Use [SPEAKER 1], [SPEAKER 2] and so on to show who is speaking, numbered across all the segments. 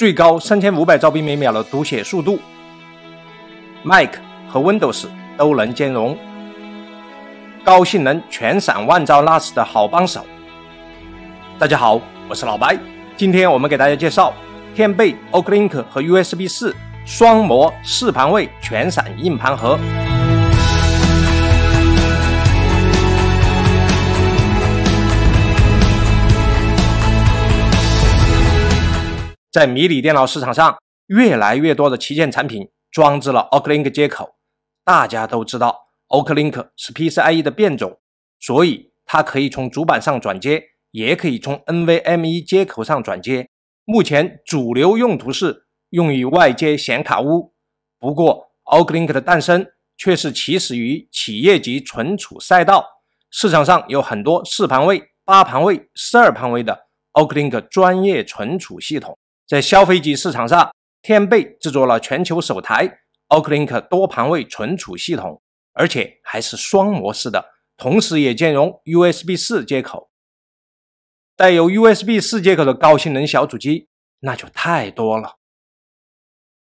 [SPEAKER 1] 最高三千五百兆字每秒的读写速度，Mac 和 Windows 都能兼容，高性能全闪万兆 NAS 的好帮手。大家好，我是老白，今天我们给大家介绍天贝 Oaklink 和 USB 四双模四盘位全闪硬盘盒。在迷你电脑市场上，越来越多的旗舰产品装置了 OC Link 接口。大家都知道，OC Link 是 PCIe 的变种，所以它可以从主板上转接，也可以从 NVMe 接口上转接。目前主流用途是用于外接显卡坞。不过，OC Link 的诞生却是起始于企业级存储赛道。市场上有很多四盘位、八盘位、十二盘位的 OC Link 专业存储系统。在消费级市场上，天贝制作了全球首台 o c k l i n k 多盘位存储系统，而且还是双模式的，同时也兼容 USB 四接口。带有 USB 四接口的高性能小主机那就太多了。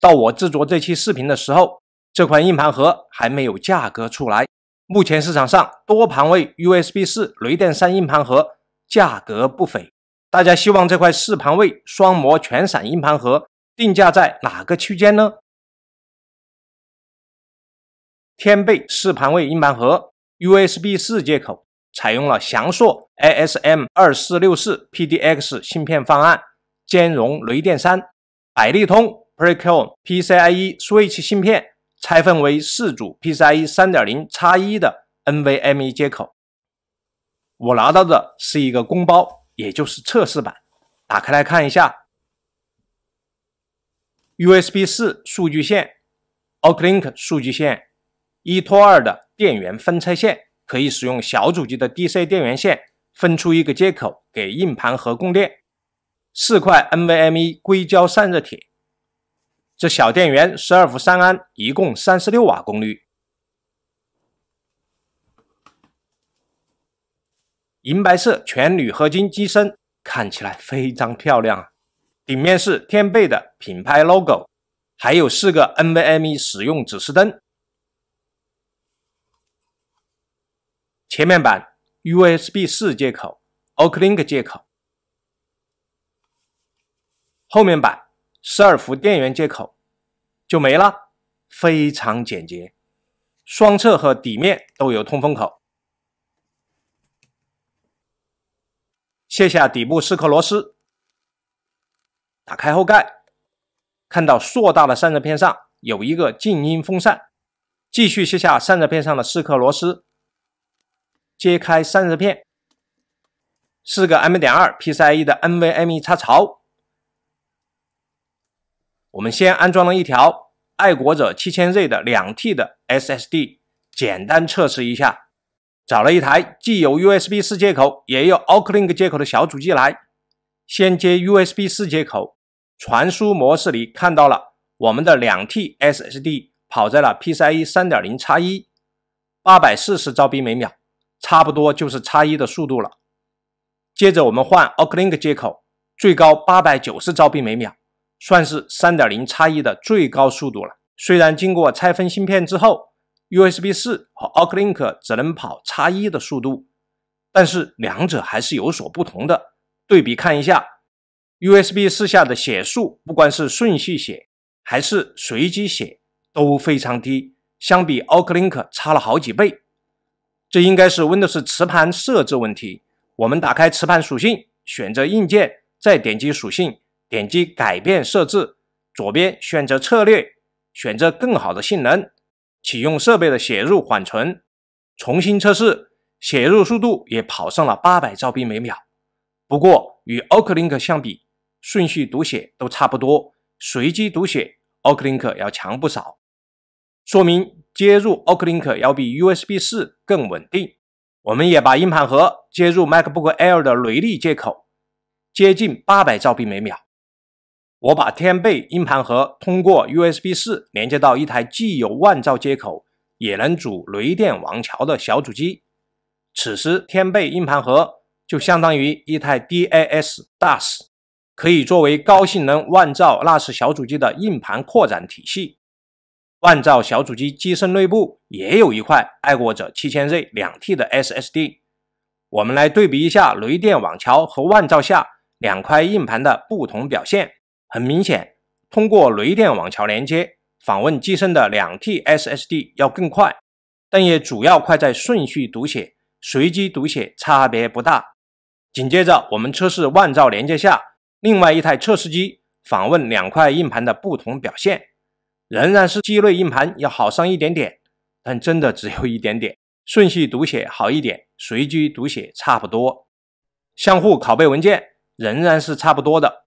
[SPEAKER 1] 到我制作这期视频的时候，这款硬盘盒还没有价格出来。目前市场上多盘位 USB 四雷电三硬盘盒价格不菲。大家希望这块四盘位双模全闪硬盘盒定价在哪个区间呢？天贝四盘位硬盘盒 USB 四接口，采用了翔硕 ASM 二四六四 PDX 芯片方案，兼容雷电三、百利通 Precon PCIe Switch 芯片，拆分为四组 PCIe 三点零叉一的 NVMe 接口。我拿到的是一个公包。也就是测试版，打开来看一下。USB 四数据线，OcLink 数据线，一拖二的电源分拆线，可以使用小主机的 DC 电源线分出一个接口给硬盘和供电。四块 NVMe 硅胶散热铁，这小电源十二伏三安，一共三十六瓦功率。银白色全铝合金机身看起来非常漂亮啊！顶面是天贝的品牌 logo，还有四个 NVMe 使用指示灯。前面板 USB 四接口、OcLink 接口，后面板十二伏电源接口就没了，非常简洁。双侧和底面都有通风口。卸下底部四颗螺丝，打开后盖，看到硕大的散热片上有一个静音风扇。继续卸下散热片上的四颗螺丝，揭开散热片，四个 M. 点二 PCIe 的 NVMe 插槽。我们先安装了一条爱国者七千 Z 的两 T 的 SSD，简单测试一下。找了一台既有 USB 四接口，也有 OC Link 接口的小主机来，先接 USB 四接口传输模式里看到了我们的两 T SSD 跑在了 PCIe 三点零叉一，八百四十兆 b 每秒，差不多就是叉一的速度了。接着我们换 OC Link 接口，最高八百九十兆 b 每秒，算是三点零叉一的最高速度了。虽然经过拆分芯片之后。USB 四和 OcLink 只能跑差一的速度，但是两者还是有所不同的。对比看一下，USB 四下的写速，不管是顺序写还是随机写，都非常低，相比 OcLink 差了好几倍。这应该是 Windows 磁盘设置问题。我们打开磁盘属性，选择硬件，再点击属性，点击改变设置，左边选择策略，选择更好的性能。启用设备的写入缓存，重新测试写入速度也跑上了八百兆币每秒。不过与 Oklink 相比，顺序读写都差不多，随机读写 Oklink 要强不少，说明接入 Oklink 要比 USB 四更稳定。我们也把硬盘盒接入 MacBook Air 的雷利接口，接近八百兆币每秒。我把天贝硬盘盒通过 USB 四连接到一台既有万兆接口也能组雷电网桥的小主机，此时天贝硬盘盒就相当于一台 DAS 大 s 可以作为高性能万兆 NAS 小主机的硬盘扩展体系。万兆小主机机身内部也有一块爱国者七千 Z 两 T 的 SSD，我们来对比一下雷电网桥和万兆下两块硬盘的不同表现。很明显，通过雷电网桥连接访问机身的两 T SSD 要更快，但也主要快在顺序读写，随机读写差别不大。紧接着，我们测试万兆连接下，另外一台测试机访问两块硬盘的不同表现，仍然是机内硬盘要好上一点点，但真的只有一点点，顺序读写好一点，随机读写差不多，相互拷贝文件仍然是差不多的。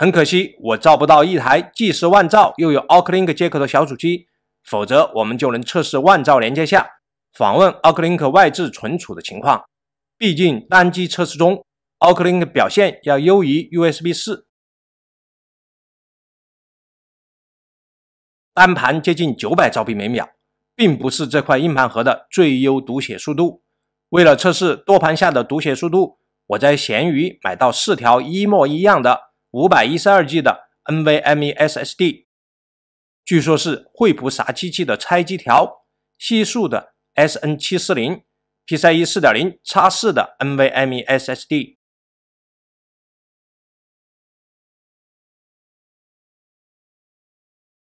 [SPEAKER 1] 很可惜，我造不到一台既时万兆又有 OcLink 接口的小主机，否则我们就能测试万兆连接下访问 OcLink 外置存储的情况。毕竟单机测试中，o c l i n k 表现要优于 USB 四。单盘接近九百兆 b 每秒，并不是这块硬盘盒的最优读写速度。为了测试多盘下的读写速度，我在闲鱼买到四条一模一样的。五百一十二 G 的 NVMe SSD，据说是惠普啥机器的拆机条西数的 SN 七四零 PCIe 四点零 X 四的 NVMe SSD，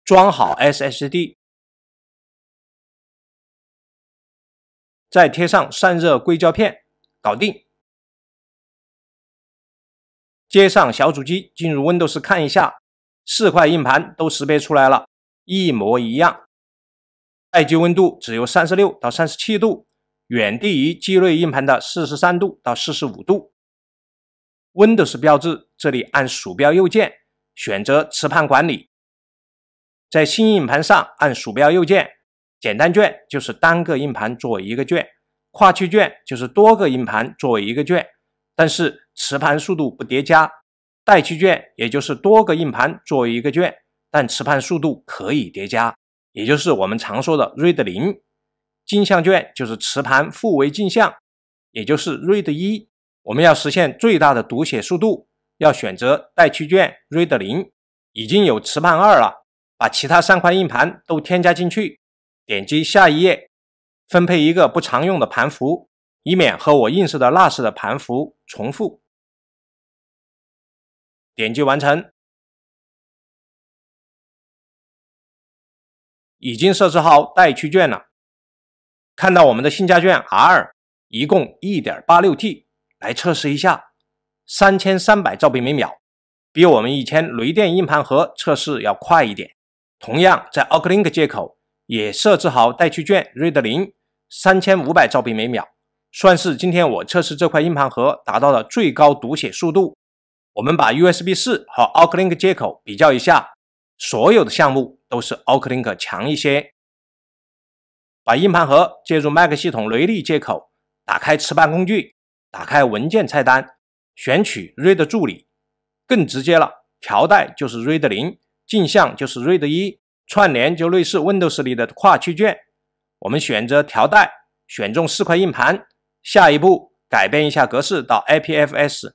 [SPEAKER 1] 装好 SSD，再贴上散热硅胶片，搞定。接上小主机，进入 Windows 看一下，四块硬盘都识别出来了，一模一样。待机温度只有三十六到三十七度，远低于机内硬盘的四十三度到四十五度。Windows 标志，这里按鼠标右键，选择磁盘管理，在新硬盘上按鼠标右键，简单卷就是单个硬盘作为一个卷，跨区卷就是多个硬盘作为一个卷，但是。磁盘速度不叠加，带区卷也就是多个硬盘作为一个卷，但磁盘速度可以叠加，也就是我们常说的 RAID 零。镜像卷就是磁盘复为镜像，也就是 RAID 一。我们要实现最大的读写速度，要选择带区卷 RAID 零。已经有磁盘二了，把其他三块硬盘都添加进去，点击下一页，分配一个不常用的盘符，以免和我映射的 NAS 的盘符重复。点击完成，已经设置好带区卷了。看到我们的新家卷 R，一共一点八六 T。来测试一下，三千三百兆位每秒，比我们以前雷电硬盘盒测试要快一点。同样在 OcLink 接口也设置好带区卷 Read 0三千五百兆位每秒，算是今天我测试这块硬盘盒达到的最高读写速度。我们把 USB 四和 o k l i n k 接口比较一下，所有的项目都是 o k l i n k 强一些。把硬盘盒接入 Mac 系统雷利接口，打开磁盘工具，打开文件菜单，选取 Read 助理，更直接了。条带就是 Read 零，镜像就是 Read 一，串联就类似 Windows 里的跨区卷。我们选择条带，选中四块硬盘，下一步改变一下格式到 APFS。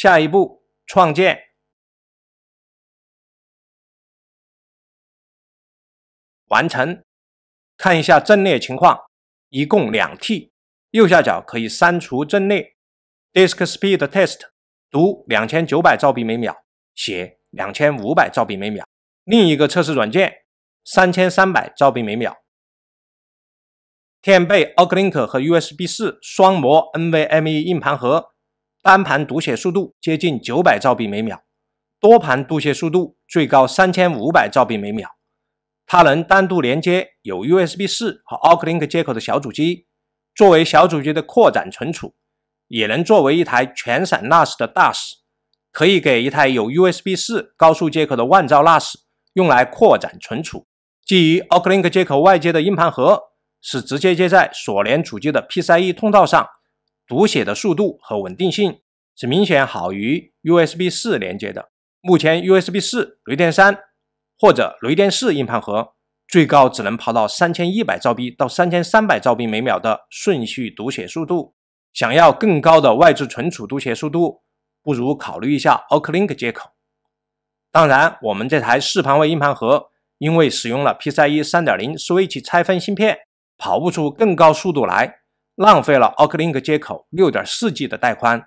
[SPEAKER 1] 下一步，创建，完成。看一下阵列情况，一共两 T。右下角可以删除阵列。Disk Speed Test 读两千九百兆 b 每秒，写两千五百兆 b 每秒。另一个测试软件，三千三百兆 b t 每秒。天贝 o c l i n k 和 USB 四双模 NVMe 硬盘盒。单盘读写速度接近九百兆 b 每秒，多盘读写速度最高三千五百兆 b 每秒。它能单独连接有 USB 四和 OC Link 接口的小主机，作为小主机的扩展存储，也能作为一台全闪 NAS 的大 s 可以给一台有 USB 四高速接口的万兆 NAS 用来扩展存储。基于 OC Link 接口外接的硬盘盒是直接接在所连主机的 PCIe 通道上。读写的速度和稳定性是明显好于 USB 四连接的。目前 USB 四雷电三或者雷电四硬盘盒，最高只能跑到三千一百兆 B 到三千三百兆 B 每秒的顺序读写速度。想要更高的外置存储读写速度，不如考虑一下 OC Link 接口。当然，我们这台四盘位硬盘盒，因为使用了 PCIe 三点零 Switch 拆分芯片，跑不出更高速度来。浪费了 OC Link 接口六点四 G 的带宽，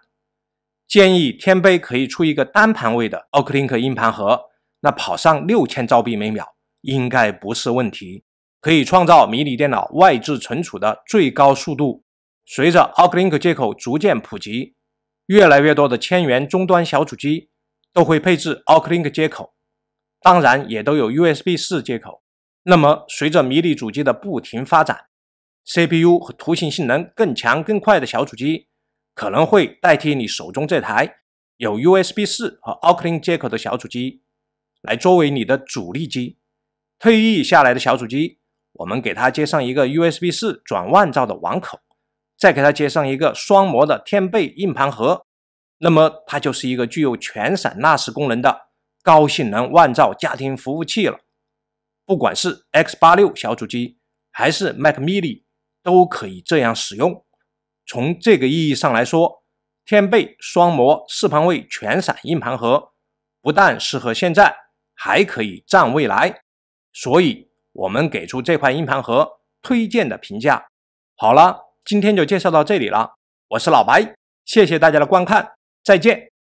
[SPEAKER 1] 建议天杯可以出一个单盘位的 OC Link 硬盘盒，那跑上六千兆 b 每秒应该不是问题，可以创造迷你电脑外置存储的最高速度。随着 OC Link 接口逐渐普及，越来越多的千元终端小主机都会配置 OC Link 接口，当然也都有 USB 四接口。那么随着迷你主机的不停发展。CPU 和图形性能更强、更快的小主机，可能会代替你手中这台有 USB 四和 o c l i n 接口的小主机，来作为你的主力机。退役下来的小主机，我们给它接上一个 USB 四转万兆的网口，再给它接上一个双模的天贝硬盘盒，那么它就是一个具有全闪纳 s 功能的高性能万兆家庭服务器了。不管是 X 八六小主机，还是 Mac Mini。都可以这样使用。从这个意义上来说，天贝双模四盘位全闪硬盘盒不但适合现在，还可以占未来。所以，我们给出这块硬盘盒推荐的评价。好了，今天就介绍到这里了。我是老白，谢谢大家的观看，再见。